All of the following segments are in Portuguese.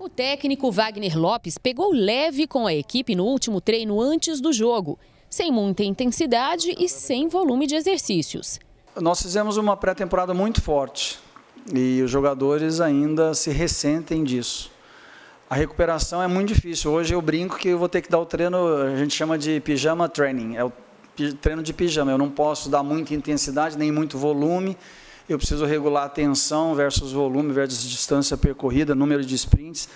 O técnico Wagner Lopes pegou leve com a equipe no último treino antes do jogo, sem muita intensidade e sem volume de exercícios. Nós fizemos uma pré-temporada muito forte e os jogadores ainda se ressentem disso. A recuperação é muito difícil. Hoje eu brinco que eu vou ter que dar o treino, a gente chama de pijama training, é o treino de pijama. Eu não posso dar muita intensidade nem muito volume eu preciso regular a tensão versus volume versus distância percorrida, número de sprints,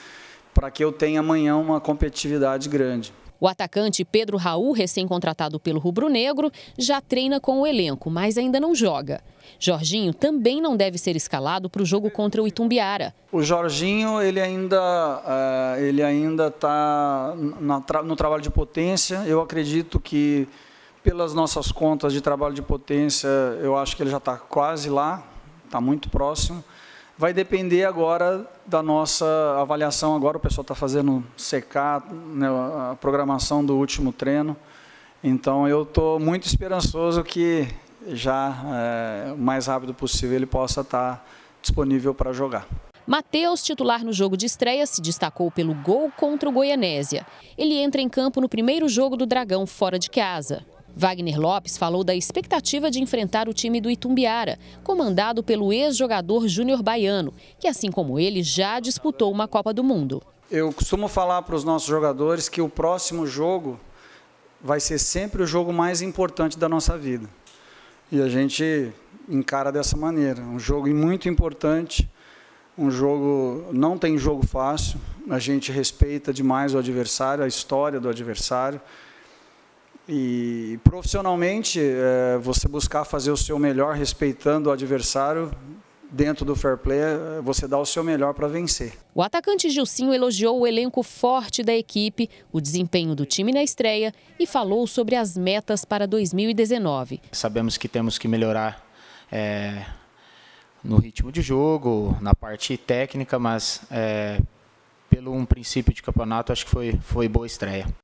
para que eu tenha amanhã uma competitividade grande. O atacante Pedro Raul, recém-contratado pelo Rubro Negro, já treina com o elenco, mas ainda não joga. Jorginho também não deve ser escalado para o jogo contra o Itumbiara. O Jorginho ele ainda eh, ele ainda está no trabalho de potência. Eu acredito que pelas nossas contas de trabalho de potência, eu acho que ele já está quase lá, está muito próximo. Vai depender agora da nossa avaliação. Agora o pessoal está fazendo secar né, a programação do último treino. Então eu estou muito esperançoso que já é, o mais rápido possível ele possa estar tá disponível para jogar. Matheus, titular no jogo de estreia, se destacou pelo gol contra o Goianésia. Ele entra em campo no primeiro jogo do Dragão fora de casa. Wagner Lopes falou da expectativa de enfrentar o time do Itumbiara, comandado pelo ex-jogador Júnior Baiano, que, assim como ele, já disputou uma Copa do Mundo. Eu costumo falar para os nossos jogadores que o próximo jogo vai ser sempre o jogo mais importante da nossa vida. E a gente encara dessa maneira. Um jogo muito importante, um jogo não tem jogo fácil. A gente respeita demais o adversário, a história do adversário. E profissionalmente, é, você buscar fazer o seu melhor respeitando o adversário dentro do fair play, eh, você dá o seu melhor para vencer. O atacante Gilcinho elogiou o elenco forte da equipe, o desempenho do time na estreia e falou sobre as metas para 2019. Sabemos que temos que melhorar é, no ritmo de jogo, na parte técnica, mas é, pelo um princípio de campeonato, acho que foi, foi boa estreia.